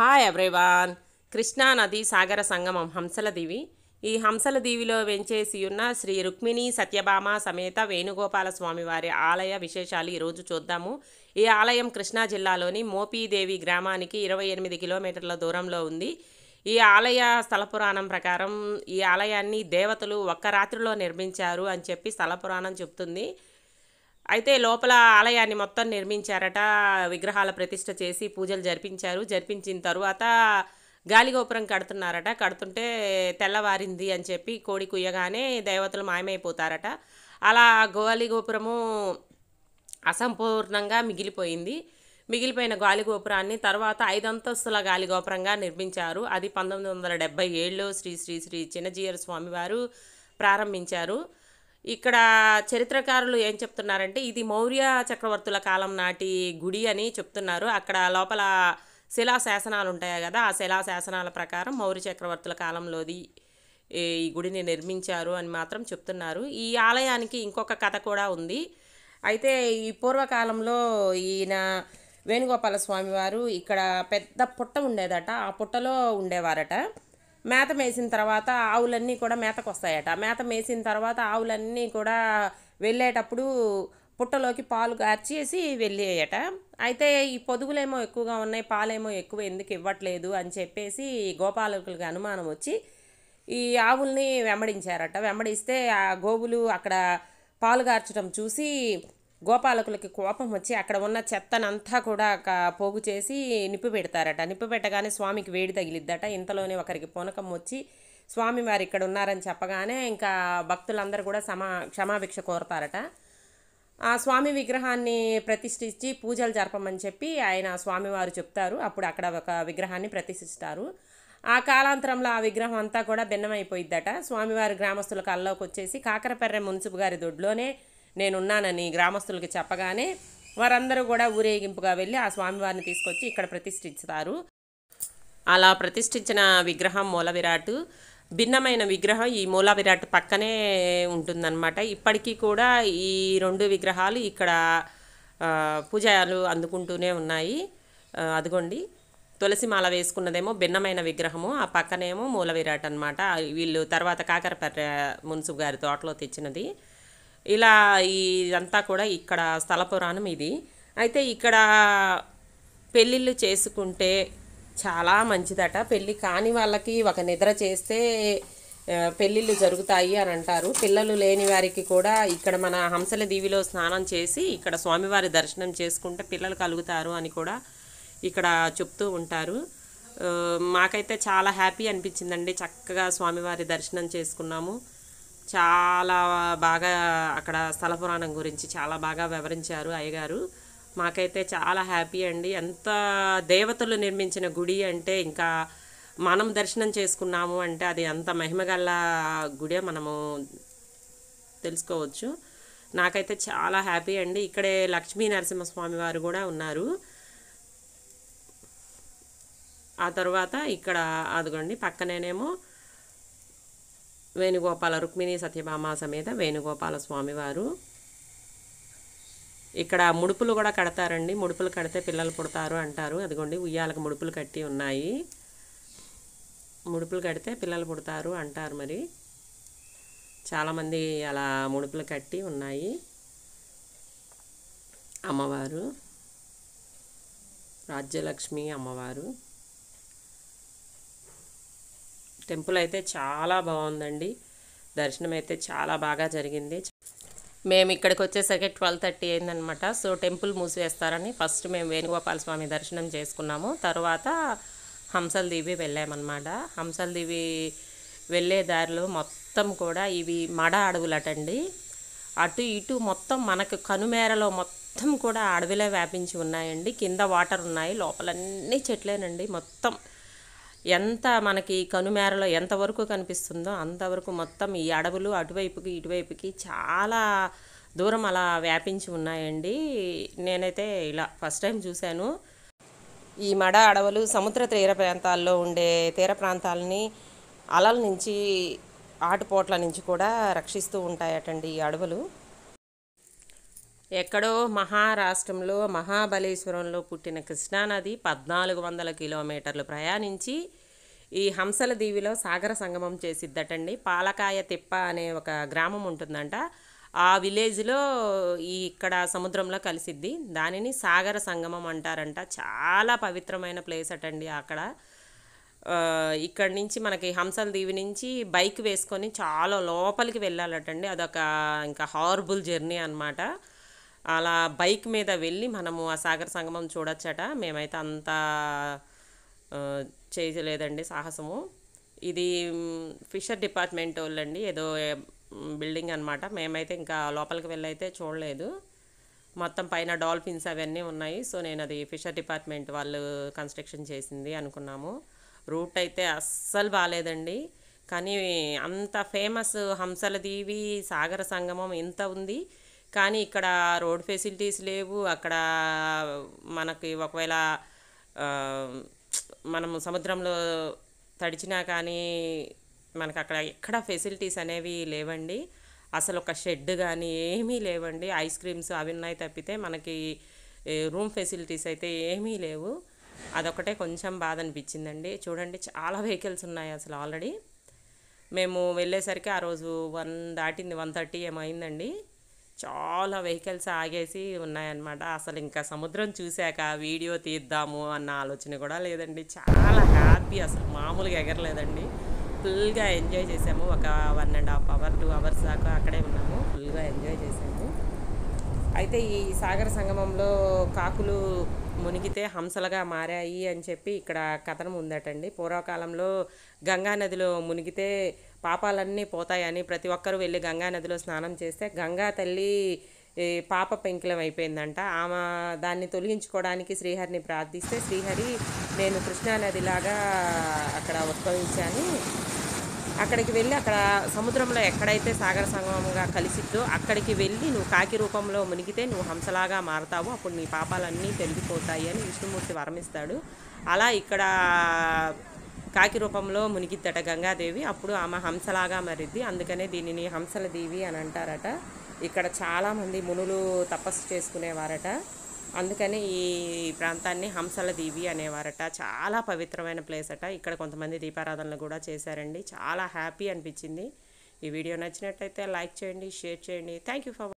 hi everyone కృష్ణానది సాగర సంగమం దీవి ఈ దీవిలో వెంచేసి ఉన్న శ్రీ రుక్మిణి సత్యభామ సమేత వేణుగోపాల స్వామివారి ఆలయ విశేషాలు ఈరోజు చూద్దాము ఈ ఆలయం కృష్ణా జిల్లాలోని మోపీదేవి గ్రామానికి ఇరవై ఎనిమిది కిలోమీటర్ల దూరంలో ఉంది ఈ ఆలయ స్థలపురాణం ప్రకారం ఈ ఆలయాన్ని దేవతలు ఒక్క రాత్రిలో నిర్మించారు అని చెప్పి స్థలపురాణం చెప్తుంది అయితే లోపల ఆలయాన్ని మొత్తం నిర్మించారట విగ్రహాల ప్రతిష్ట చేసి పూజలు జరిపించారు జరిపించిన తరువాత గాలిగోపురం కడుతున్నారట కడుతుంటే తెల్లవారింది అని చెప్పి కోడి కుయ్యగానే దేవతలు మాయమైపోతారట అలా గాలిగోపురము అసంపూర్ణంగా మిగిలిపోయింది మిగిలిపోయిన గాలిగోపురాన్ని తర్వాత ఐదంతస్తుల గాలిగోపురంగా నిర్మించారు అది పంతొమ్మిది వందల డెబ్బై ఏళ్ళు శ్రీ శ్రీ శ్రీ చిన్నజీయర స్వామివారు ప్రారంభించారు ఇక్కడ చరిత్రకారులు ఏం చెప్తున్నారంటే ఇది మౌర్య చక్రవర్తుల కాలం నాటి గుడి అని చెప్తున్నారు అక్కడ లోపల శిలా శాసనాలు ఉంటాయి కదా ఆ శిలా శాసనాల ప్రకారం మౌర్య చక్రవర్తుల కాలంలోది ఈ గుడిని నిర్మించారు అని మాత్రం చెప్తున్నారు ఈ ఆలయానికి ఇంకొక కథ కూడా ఉంది అయితే ఈ పూర్వకాలంలో ఈయన వేణుగోపాల స్వామి వారు ఇక్కడ పెద్ద పుట్ట ఉండేదట ఆ పుట్టలో ఉండేవారట మేత మేసిన తర్వాత ఆవులన్నీ కూడా మేతకు వస్తాయట మేత మేసిన తర్వాత ఆవులన్నీ కూడా వెళ్ళేటప్పుడు పుట్టలోకి పాలు గార్చేసి వెళ్ళేయట అయితే ఈ పొదుగులేమో ఎక్కువగా ఉన్నాయి పాలేమో ఎక్కువ ఎందుకు ఇవ్వట్లేదు అని చెప్పేసి గోపాలకులకి అనుమానం వచ్చి ఈ ఆవుల్ని వెంబడించారట వెంబడిస్తే ఆ గోవులు అక్కడ పాలు గార్చడం చూసి గోపాలకులకి కోపం వచ్చి అక్కడ ఉన్న చెత్తనంతా కూడా పోగు చేసి నిప్పు పెడతారట నిప్పు పెట్టగానే స్వామికి వేడి తగిలిద్దట ఇంతలోనే ఒకరికి పొనకం వచ్చి స్వామి వారు ఇక్కడ ఉన్నారని చెప్పగానే ఇంకా భక్తులందరూ కూడా సమా క్షమాభిక్ష కోరతారట ఆ స్వామి విగ్రహాన్ని ప్రతిష్ఠించి పూజలు జరపమని చెప్పి ఆయన స్వామివారు చెప్తారు అప్పుడు అక్కడ ఒక విగ్రహాన్ని ప్రతిష్ఠిస్తారు ఆ కాలాంతరంలో ఆ విగ్రహం అంతా కూడా భిన్నమైపోయిద్దట స్వామివారి గ్రామస్తుల కల్లోకి వచ్చేసి కాకరపెర్రె మున్సిపు గారి దొడ్లోనే నేనున్నానని గ్రామస్తులకి చెప్పగానే వారందరూ కూడా ఊరేగింపుగా వెళ్ళి ఆ స్వామివారిని తీసుకొచ్చి ఇక్కడ ప్రతిష్ఠించుతారు అలా ప్రతిష్ఠించిన విగ్రహం మూల విరాట్ భిన్నమైన విగ్రహం ఈ మూల విరాట్ పక్కనే ఉంటుందన్నమాట ఇప్పటికీ కూడా ఈ రెండు విగ్రహాలు ఇక్కడ పూజలు అందుకుంటూనే ఉన్నాయి అదిగోండి తులసి మాల వేసుకున్నదేమో భిన్నమైన విగ్రహము ఆ పక్కనేమో మూల విరాట్ అనమాట వీళ్ళు తర్వాత కాకరపర్ర మున్సిపు గారి తోటలో తెచ్చినది ఇలా ఇదంతా కూడా ఇక్కడ స్థల పురాణం ఇది అయితే ఇక్కడ పెళ్ళిళ్ళు చేసుకుంటే చాలా మంచిదట పెళ్ళి కాని వాళ్ళకి ఒక నిద్ర చేస్తే పెళ్ళిళ్ళు జరుగుతాయి అని అంటారు పిల్లలు లేని వారికి కూడా ఇక్కడ మన హంసల దీవిలో స్నానం చేసి ఇక్కడ స్వామివారి దర్శనం చేసుకుంటే పిల్లలు కలుగుతారు అని కూడా ఇక్కడ చెప్తూ ఉంటారు మాకైతే చాలా హ్యాపీ అనిపించిందండి చక్కగా స్వామివారి దర్శనం చేసుకున్నాము చాలా బాగా అక్కడ స్థల పురాణం గురించి చాలా బాగా వివరించారు అయ్యగారు మాకైతే చాలా హ్యాపీ అండి ఎంత దేవతలు నిర్మించిన గుడి అంటే ఇంకా మనం దర్శనం చేసుకున్నాము అంటే అది అంత మహిమగల గుడే మనము తెలుసుకోవచ్చు నాకైతే చాలా హ్యాపీ అండి ఇక్కడే లక్ష్మీ నరసింహస్వామి వారు కూడా ఉన్నారు ఆ తర్వాత ఇక్కడ అదిగోండి పక్కనేనేమో వేణుగోపాల రుక్మిణి సత్యభామ సమేత వేణుగోపాల స్వామివారు ఇక్కడ ముడుపులు కూడా కడతారండి ముడుపులు కడితే పిల్లలు పుడతారు అంటారు అదిగోండి ఉయ్యాలకు ముడుపులు కట్టి ఉన్నాయి ముడుపులు కడితే పిల్లలు పుడతారు అంటారు మరి చాలామంది అలా ముడుపులు కట్టి ఉన్నాయి అమ్మవారు రాజ్యలక్ష్మి అమ్మవారు టెంపుల్ అయితే చాలా బాగుందండి దర్శనం అయితే చాలా బాగా జరిగింది మేము ఇక్కడికి వచ్చేసరికి ట్వెల్వ్ థర్టీ అయిందనమాట సో టెంపుల్ మూసివేస్తారని ఫస్ట్ మేము వేణుగోపాల స్వామి దర్శనం చేసుకున్నాము తర్వాత హంసల దీవి వెళ్ళామన్నమాట హంసల దీవి వెళ్ళే దారిలో మొత్తం కూడా ఇవి మడ అడవులటండి అటు ఇటు మొత్తం మనకు కనుమేరలో మొత్తం కూడా అడవిలో వ్యాపించి ఉన్నాయండి కింద వాటర్ ఉన్నాయి లోపలన్నీ చెట్లేనండి మొత్తం ఎంత మనకి కనుమేరలో ఎంతవరకు కనిపిస్తుందో అంతవరకు మొత్తం ఈ అడవులు అటువైపుకి ఇటువైపుకి చాలా దూరం అలా వ్యాపించి ఉన్నాయండి నేనైతే ఇలా ఫస్ట్ టైం చూశాను ఈ మడ అడవులు సముద్ర తీర ప్రాంతాల్లో ఉండే తీర ప్రాంతాలని అలల నుంచి ఆటుపోట్ల నుంచి కూడా రక్షిస్తూ ఉంటాయటండి ఈ అడవులు ఎక్కడో మహారాష్ట్రంలో మహాబలేశ్వరంలో పుట్టిన కృష్ణానది పద్నాలుగు వందల కిలోమీటర్లు ప్రయాణించి ఈ హంసల దీవిలో సాగర సంగమం చేసిద్దటండి పాలకాయ తిప్ప అనే ఒక గ్రామం ఉంటుందంట ఆ విలేజ్లో ఈ ఇక్కడ సముద్రంలో కలిసిద్ది దానిని సాగర సంగమం అంటారంట చాలా పవిత్రమైన ప్లేస్ అటండి అక్కడ ఇక్కడి నుంచి మనకి హంసల దీవి నుంచి బైక్ వేసుకొని చాలా లోపలికి వెళ్ళాలటండి అదొక ఇంకా హార్బుల్ జర్నీ అనమాట అలా బైక్ మీద వెళ్ళి మనము ఆ సాగర సంగమం చూడొచ్చట మేమైతే అంత చేయలేదండి సాహసము ఇది ఫిషర్ డిపార్ట్మెంట్ వాళ్ళండి ఏదో బిల్డింగ్ అనమాట మేమైతే ఇంకా లోపలికి వెళ్ళైతే చూడలేదు మొత్తం పైన డాల్ఫిన్స్ అవన్నీ ఉన్నాయి సో నేను అది ఫిషర్ డిపార్ట్మెంట్ వాళ్ళు కన్స్ట్రక్షన్ చేసింది అనుకున్నాము రూట్ అయితే అస్సలు బాగాలేదండి కానీ అంత ఫేమస్ హంసల దీవి సాగర సంగమం ఎంత ఉంది కానీ ఇక్కడ రోడ్ ఫెసిలిటీస్ లేవు అక్కడ మనకి ఒకవేళ మనము సముద్రంలో తడిచినా కానీ మనకు అక్కడ ఎక్కడ ఫెసిలిటీస్ అనేవి లేవండి అసలు ఒక షెడ్ కానీ ఏమీ లేవండి ఐస్ క్రీమ్స్ అవి ఉన్నాయి తప్పితే మనకి రూమ్ ఫెసిలిటీస్ అయితే ఏమీ లేవు అదొకటే కొంచెం బాధ అనిపించిందండి చూడండి చాలా వెహికల్స్ ఉన్నాయి అసలు ఆల్రెడీ మేము వెళ్ళేసరికి ఆ రోజు వన్ దాటింది వన్ థర్టీ ఏమైందండి చాలా వెహికల్స్ ఆగేసి ఉన్నాయన్నమాట అసలు ఇంకా సముద్రం చూశాక వీడియో తీద్దాము అన్న ఆలోచన కూడా లేదండి చాలా హ్యాపీ అసలు మామూలుగా ఎగరలేదండి ఫుల్గా ఎంజాయ్ చేసాము ఒక one and half hour two hours దాకా అక్కడే ఉన్నాము ఫుల్గా ఎంజాయ్ చేసాము అయితే ఈ సాగర సంగమంలో కాకులు మునిగితే హంసలుగా మారాయి అని చెప్పి ఇక్కడ కథనం ఉందటండి పూర్వకాలంలో గంగానదిలో మునిగితే పాపాలన్నీ పోతాయని ప్రతి ఒక్కరూ వెళ్ళి గంగా నదిలో స్నానం చేస్తే గంగా తల్లి పాప పెంకిలం అయిపోయిందంట ఆమె దాన్ని తొలగించుకోవడానికి శ్రీహరిని ప్రార్థిస్తే శ్రీహరి నేను కృష్ణానదిలాగా అక్కడ ఉద్భవించాను అక్కడికి వెళ్ళి అక్కడ సముద్రంలో ఎక్కడైతే సాగర సంగమంగా కలిసిద్దో అక్కడికి వెళ్ళి నువ్వు కాకి రూపంలో మునిగితే నువ్వు హంసలాగా మారతావు అప్పుడు నీ పాపాలన్నీ తెలిగిపోతాయి అని విష్ణుమూర్తి వరమిస్తాడు అలా ఇక్కడ కాకి రూపంలో మునిగిద్దట గంగాదేవి అప్పుడు ఆమె హంసలాగా మరిద్ది అందుకనే దీనిని హంసల దేవి అని అంటారట ఇక్కడ చాలామంది మునులు తపస్సు చేసుకునేవారట అందుకని ఈ ప్రాంతాన్ని హంసల దీవి అనేవారట చాలా పవిత్రమైన ప్లేస్ అట ఇక్కడ కొంతమంది దీపారాధనలు కూడా చేశారండి చాలా హ్యాపీ అనిపించింది ఈ వీడియో నచ్చినట్టయితే లైక్ చేయండి షేర్ చేయండి థ్యాంక్ యూ ఫర్